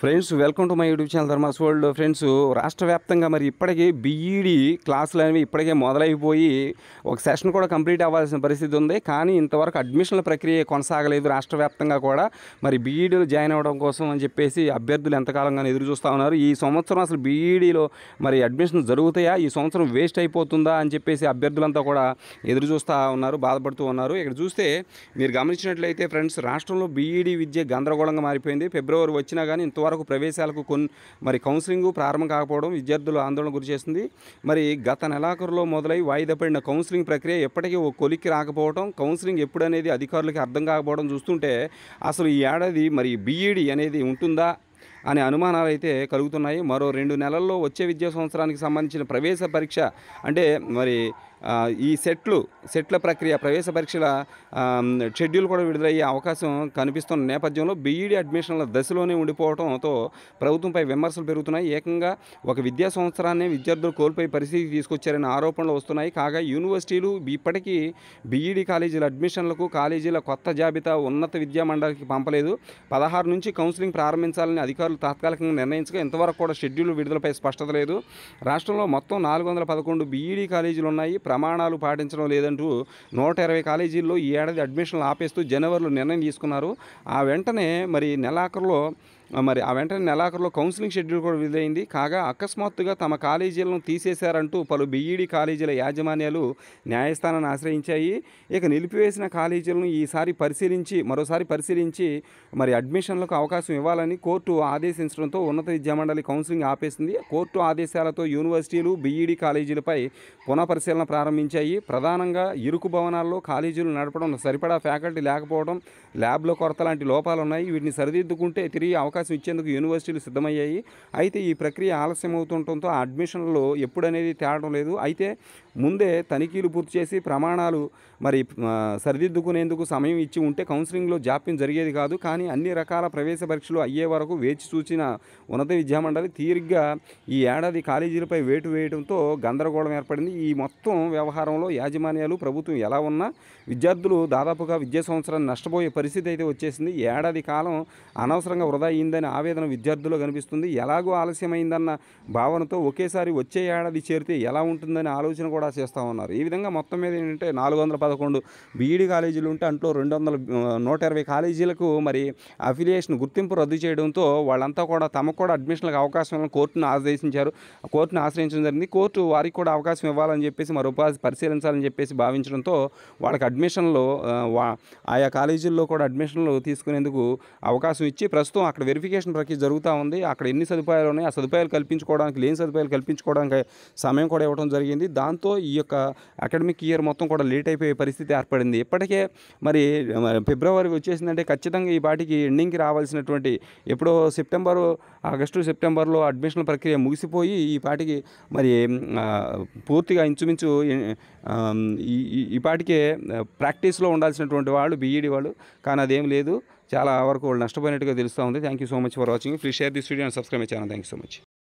friends welcome to my YouTube channel Dharma's world friends రాష్ట్ర వ్యాప్తంగా మరి ఇప్పటికీ బీఈడీ e క్లాసులు అనేవి ఇప్పటికే మొదలైపోయి ఒక సెషన్ కూడా కంప్లీట్ అవ్వాల్సిన పరిస్థితి ఉంది కానీ ఇంతవరకు అడ్మిషన్ల ప్రక్రియ కొనసాగలేదు రాష్ట్ర వ్యాప్తంగా కూడా మరి బీఈడీలు e జాయిన్ అవ్వడం కోసం అని చెప్పేసి అభ్యర్థులు ఎంతకాలంగా ఎదురు చూస్తూ ఉన్నారు ఈ సంవత్సరం అసలు బీఈడీలో e మరి అడ్మిషన్ జరుగుతాయా ఈ సంవత్సరం వేస్ట్ అయిపోతుందా అని చెప్పేసి అభ్యర్థులంతా కూడా ఎదురు చూస్తూ ఉన్నారు బాధపడుతూ ఉన్నారు ఇక్కడ చూస్తే మీరు గమనించినట్లయితే ఫ్రెండ్స్ రాష్ట్రంలో బీఈడీ విద్య గందరగోళంగా మారిపోయింది ఫిబ్రవరి వచ్చినా కానీ ఇంతవరకు వరకు ప్రవేశాలకు కొన్ని మరి కౌన్సిలింగ్ ప్రారంభం కాకపోవడం విద్యార్థులు ఆందోళన గురి చేసింది మరి గత నెలాఖరులో మొదలై వాయిదా పడిన కౌన్సిలింగ్ ప్రక్రియ ఎప్పటికీ ఓ కొలిక్కి రాకపోవడం కౌన్సిలింగ్ ఎప్పుడనేది అధికారులకి అర్థం కాకపోవడం చూస్తుంటే అసలు ఈ ఏడాది మరి బీఈడి అనేది ఉంటుందా అనే అనుమానాలు అయితే కలుగుతున్నాయి మరో రెండు నెలల్లో వచ్చే విద్యా సంవత్సరానికి సంబంధించిన ప్రవేశ పరీక్ష అంటే మరి ఈ సెట్లు సెట్ల ప్రక్రియ ప్రవేశ పరీక్షల షెడ్యూల్ కూడా విడుదలయ్యే అవకాశం కనిపిస్తున్న నేపథ్యంలో బీఈడీ e అడ్మిషన్ల దశలోనే ఉండిపోవడంతో ప్రభుత్వంపై విమర్శలు పెరుగుతున్నాయి ఏకంగా ఒక విద్యా సంవత్సరాన్ని విద్యార్థులు కోల్పోయే పరిస్థితి తీసుకొచ్చారని ఆరోపణలు వస్తున్నాయి కాగా యూనివర్సిటీలు ఇప్పటికీ బీఈడీ e కాలేజీల అడ్మిషన్లకు కాలేజీల కొత్త జాబితా ఉన్నత విద్యా మండలికి పంపలేదు పదహారు నుంచి కౌన్సిలింగ్ ప్రారంభించాలని అధికారులు తాత్కాలికంగా నిర్ణయించగా ఇంతవరకు కూడా షెడ్యూల్ విడుదలపై స్పష్టత లేదు రాష్ట్రంలో మొత్తం నాలుగు వందల పదకొండు బీఈడీ e కాలేజీలు ఉన్నాయి ప్రమాణాలు పాటించడం లేదంటూ నూట ఇరవై కాలేజీల్లో ఈ ఏడాది అడ్మిషన్లు ఆపేస్తూ జనవరిలో నిర్ణయం తీసుకున్నారు ఆ వెంటనే మరి నెలాఖరులో మరి ఆ వెంటనే నెలాఖరులో కౌన్సిలింగ్ షెడ్యూల్ కూడా విడుదలైంది కాగా అకస్మాత్తుగా తమ కాలేజీలను తీసేశారంటూ పలు బీఈడీ కాలేజీల యాజమాన్యాలు న్యాయస్థానాన్ని ఆశ్రయించాయి ఇక నిలిపివేసిన కాలేజీలను ఈసారి పరిశీలించి మరోసారి పరిశీలించి మరి అడ్మిషన్లకు అవకాశం ఇవ్వాలని కోర్టు ఆదేశించడంతో ఉన్నత విద్యామండలి కౌన్సిలింగ్ ఆపేసింది కోర్టు ఆదేశాలతో యూనివర్సిటీలు బీఈడీ కాలేజీలపై పునఃపరిశీలన ప్రారంభించాయి ప్రధానంగా ఇరుకు భవనాల్లో కాలేజీలు నడపడం సరిపడా ఫ్యాకల్టీ లేకపోవడం ల్యాబ్లో కొరత లాంటి లోపాలు ఉన్నాయి వీటిని సరిదిద్దుకుంటే తిరిగి అవకాశం అవకాశం ఇచ్చేందుకు యూనివర్సిటీలు సిద్ధమయ్యాయి అయితే ఈ ప్రక్రియ ఆలస్యం అవుతుండటంతో అడ్మిషన్లో ఎప్పుడనేది తేడం లేదు అయితే ముందే తనిఖీలు పూర్తి చేసి ప్రమాణాలు మరి సరిదిద్దుకునేందుకు సమయం ఇచ్చి ఉంటే కౌన్సిలింగ్లో జాప్యం జరిగేది కాదు కానీ అన్ని రకాల ప్రవేశ పరీక్షలు అయ్యే వరకు వేచి చూసిన ఉన్నత విద్యామండలి తీరిగ్గా ఈ ఏడాది కాలేజీలపై వేటు వేయడంతో గందరగోళం ఏర్పడింది ఈ మొత్తం వ్యవహారంలో యాజమాన్యాలు ప్రభుత్వం ఎలా ఉన్నా విద్యార్థులు దాదాపుగా విద్యా సంవత్సరాన్ని నష్టపోయే పరిస్థితి అయితే వచ్చేసింది ఏడాది కాలం అనవసరంగా వృధా అయింది ఆలస్యమైందని ఆవేదన విద్యార్థుల్లో కనిపిస్తుంది ఎలాగో ఆలస్యమైందన్న భావనతో ఒకేసారి వచ్చే ఏడాది చేరితే ఎలా ఉంటుందని ఆలోచన కూడా చేస్తూ ఉన్నారు ఈ విధంగా మొత్తం మీద ఏంటంటే నాలుగు వందల పదకొండు బీఈడి కాలేజీలు ఉంటే అంట్లో రెండు వందల నూట ఇరవై కాలేజీలకు మరి అఫిలియేషన్ గుర్తింపు రద్దు చేయడంతో వాళ్ళంతా కూడా తమకు కూడా అడ్మిషన్లకు అవకాశం కోర్టును ఆదేశించారు కోర్టును ఆశ్రయించడం జరిగింది కోర్టు వారికి కూడా అవకాశం ఇవ్వాలని చెప్పేసి మరో పరిశీలించాలని చెప్పేసి భావించడంతో వాళ్ళకి అడ్మిషన్లో ఆయా కాలేజీల్లో కూడా అడ్మిషన్లు తీసుకునేందుకు అవకాశం ఇచ్చి ప్రస్తుతం అక్కడ వెరిఫై వెరిఫికేషన్ ప్రక్రియ జరుగుతూ ఉంది అక్కడ ఎన్ని సదుపాయాలు ఉన్నాయి ఆ సదుపాయాలు కల్పించుకోవడానికి లేని సదుపాయాలు కల్పించుకోవడానికి సమయం కూడా ఇవ్వడం జరిగింది దాంతో ఈ యొక్క అకాడమిక్ ఇయర్ మొత్తం కూడా లేట్ అయిపోయే పరిస్థితి ఏర్పడింది ఇప్పటికే మరి ఫిబ్రవరి వచ్చేసిందంటే ఖచ్చితంగా ఈ పాటికి ఎండింగ్కి రావాల్సినటువంటి ఎప్పుడో సెప్టెంబరు ఆగస్టు సెప్టెంబర్లో అడ్మిషన్ ప్రక్రియ ముగిసిపోయి ఈ పాటికి మరి పూర్తిగా ఇంచుమించు ఈ పాటికే ప్రాక్టీస్లో ఉండాల్సినటువంటి వాళ్ళు బీఈడి e వాళ్ళు కానీ అదేం లేదు చాలా వరకు వాళ్ళు నష్టపోయినట్టుగా తెలుస్తూ ఉంది thank you so much for watching please share this video and subscribe my channel thank you so much